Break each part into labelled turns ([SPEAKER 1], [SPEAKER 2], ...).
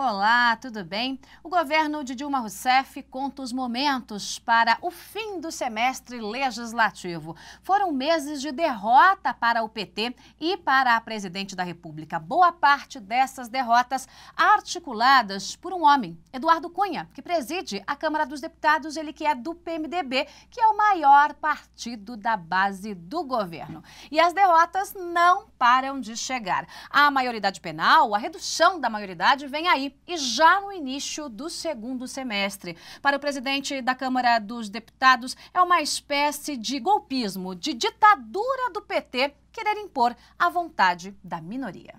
[SPEAKER 1] Olá, tudo bem? O governo de Dilma Rousseff conta os momentos para o fim do semestre legislativo. Foram meses de derrota para o PT e para a presidente da República. Boa parte dessas derrotas articuladas por um homem, Eduardo Cunha, que preside a Câmara dos Deputados, ele que é do PMDB, que é o maior partido da base do governo. E as derrotas não param de chegar. A maioridade penal, a redução da maioridade vem aí e já no início do segundo semestre. Para o presidente da Câmara dos Deputados, é uma espécie de golpismo, de ditadura do PT querer impor a vontade da minoria.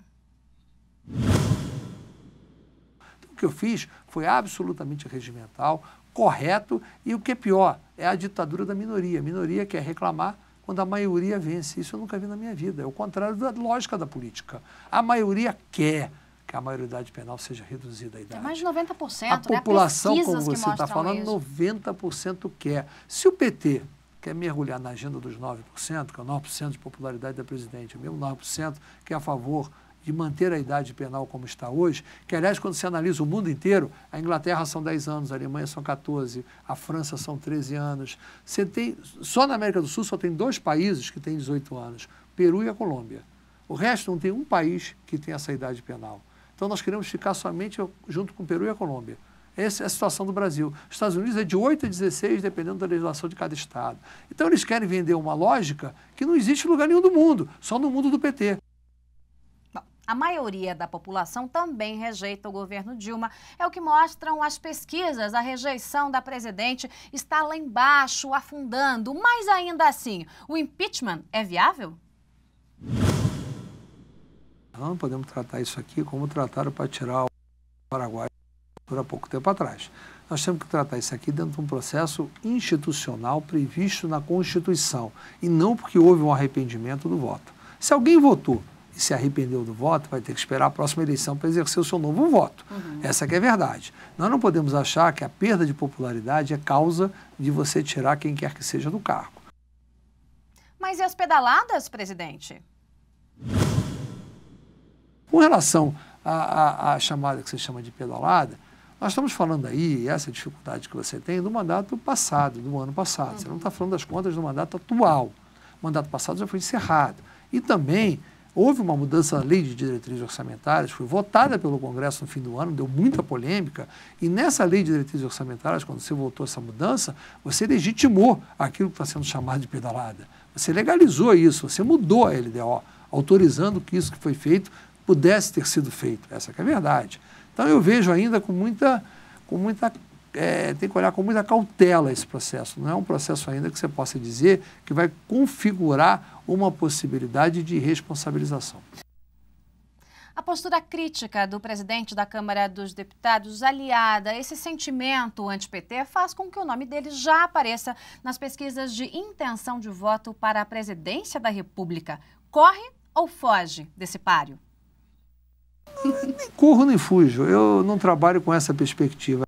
[SPEAKER 2] Então, o que eu fiz foi absolutamente regimental, correto e o que é pior, é a ditadura da minoria. A minoria quer reclamar quando a maioria vence. Isso eu nunca vi na minha vida. É o contrário da lógica da política. A maioria quer, que a maioridade penal seja reduzida a é idade. É mais
[SPEAKER 1] de 90%. Né? A população, né? como você está falando, isso.
[SPEAKER 2] 90% quer. Se o PT quer mergulhar na agenda dos 9%, que é o 9% de popularidade da presidente, o mesmo 9% que é a favor de manter a idade penal como está hoje, que, aliás, quando se analisa o mundo inteiro, a Inglaterra são 10 anos, a Alemanha são 14, a França são 13 anos. Você tem, só na América do Sul só tem dois países que têm 18 anos, Peru e a Colômbia. O resto não tem um país que tem essa idade penal. Então nós queremos ficar somente junto com o Peru e a Colômbia. Essa é a situação do Brasil. Os Estados Unidos é de 8 a 16, dependendo da legislação de cada estado. Então eles querem vender uma lógica que não existe em lugar nenhum do mundo, só no mundo do PT.
[SPEAKER 1] A maioria da população também rejeita o governo Dilma. É o que mostram as pesquisas. A rejeição da presidente está lá embaixo, afundando. Mas ainda assim, o impeachment é viável?
[SPEAKER 2] Não podemos tratar isso aqui como trataram para tirar o Paraguai por há pouco tempo atrás. Nós temos que tratar isso aqui dentro de um processo institucional previsto na Constituição e não porque houve um arrependimento do voto. Se alguém votou e se arrependeu do voto, vai ter que esperar a próxima eleição para exercer o seu novo voto. Uhum. Essa que é a verdade. Nós não podemos achar que a perda de popularidade é causa de você tirar quem quer que seja do cargo.
[SPEAKER 1] Mas e as pedaladas, presidente?
[SPEAKER 2] Com relação à, à, à chamada que você chama de pedalada, nós estamos falando aí, essa é dificuldade que você tem, do mandato passado, do ano passado. Uhum. Você não está falando das contas do mandato atual. O mandato passado já foi encerrado. E também houve uma mudança na lei de diretrizes orçamentárias, foi votada pelo Congresso no fim do ano, deu muita polêmica, e nessa lei de diretrizes orçamentárias, quando você votou essa mudança, você legitimou aquilo que está sendo chamado de pedalada. Você legalizou isso, você mudou a LDO, autorizando que isso que foi feito pudesse ter sido feito. Essa é a verdade. Então eu vejo ainda com muita, com muita é, tem que olhar com muita cautela esse processo. Não é um processo ainda que você possa dizer que vai configurar uma possibilidade de responsabilização.
[SPEAKER 1] A postura crítica do presidente da Câmara dos Deputados, aliada a esse sentimento anti-PT, faz com que o nome dele já apareça nas pesquisas de intenção de voto para a presidência da República. Corre ou foge desse páreo?
[SPEAKER 2] nem corro nem fujo. Eu não trabalho com essa perspectiva.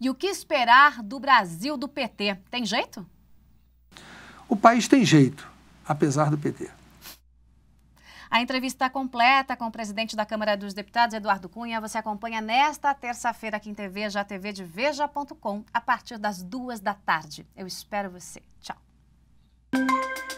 [SPEAKER 1] E o que esperar do Brasil do PT? Tem jeito?
[SPEAKER 2] O país tem jeito, apesar do PT.
[SPEAKER 1] A entrevista completa com o presidente da Câmara dos Deputados, Eduardo Cunha, você acompanha nesta terça-feira aqui em TV, já TV de Veja.com, a partir das duas da tarde. Eu espero você. Tchau.